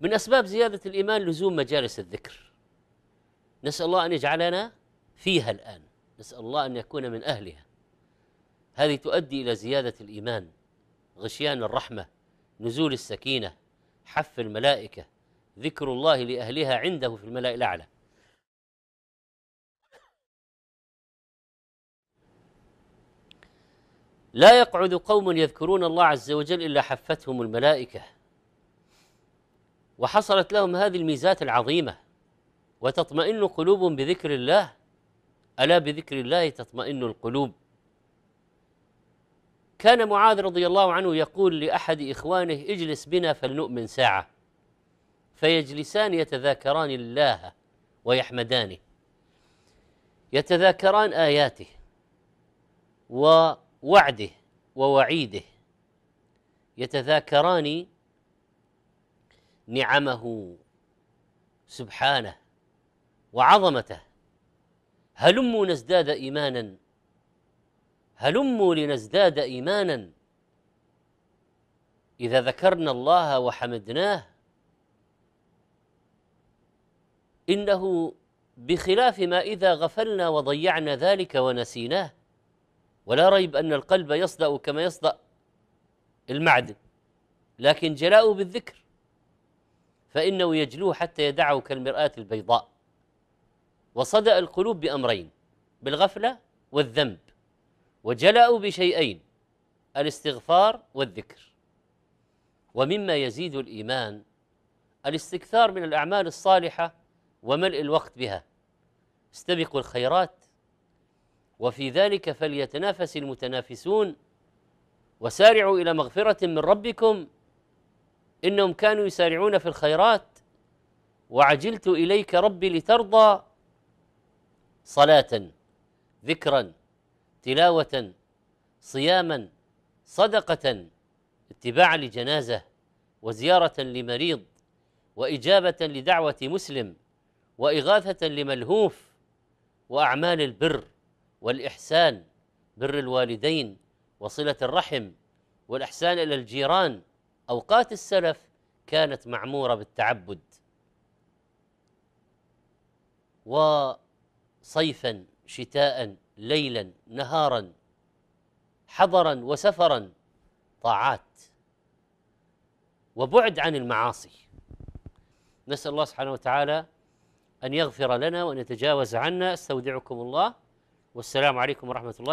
من أسباب زيادة الإيمان لزوم مجالس الذكر نسأل الله أن يجعلنا فيها الآن نسأل الله أن يكون من أهلها هذه تؤدي إلى زيادة الإيمان غشيان الرحمة نزول السكينة حف الملائكة ذكر الله لأهلها عنده في الملأ الأعلى لا يقعد قوم يذكرون الله عز وجل إلا حفتهم الملائكة وحصلت لهم هذه الميزات العظيمه وتطمئن قلوب بذكر الله الا بذكر الله تطمئن القلوب كان معاذ رضي الله عنه يقول لاحد اخوانه اجلس بنا فلنؤمن ساعه فيجلسان يتذاكران الله ويحمدانه يتذاكران اياته ووعده ووعيده يتذاكران نعمه سبحانه وعظمته هلموا نزداد ايمانا هلموا لنزداد ايمانا اذا ذكرنا الله وحمدناه انه بخلاف ما اذا غفلنا وضيعنا ذلك ونسيناه ولا ريب ان القلب يصدا كما يصدا المعدن لكن جلاء بالذكر فإنه يجلوه حتى يدعه كالمرآة البيضاء وصدأ القلوب بأمرين بالغفلة والذنب وجلأوا بشيئين الاستغفار والذكر ومما يزيد الإيمان الاستكثار من الأعمال الصالحة وملء الوقت بها استبقوا الخيرات وفي ذلك فليتنافس المتنافسون وسارعوا إلى مغفرة من ربكم انهم كانوا يسارعون في الخيرات وعجلت اليك ربي لترضى صلاه ذكرا تلاوه صياما صدقه اتباعا لجنازه وزياره لمريض واجابه لدعوه مسلم واغاثه لملهوف واعمال البر والاحسان بر الوالدين وصله الرحم والاحسان الى الجيران اوقات السلف كانت معموره بالتعبد وصيفا شتاء ليلا نهارا حضرا وسفرا طاعات وبعد عن المعاصي نسال الله سبحانه وتعالى ان يغفر لنا وان يتجاوز عنا استودعكم الله والسلام عليكم ورحمه الله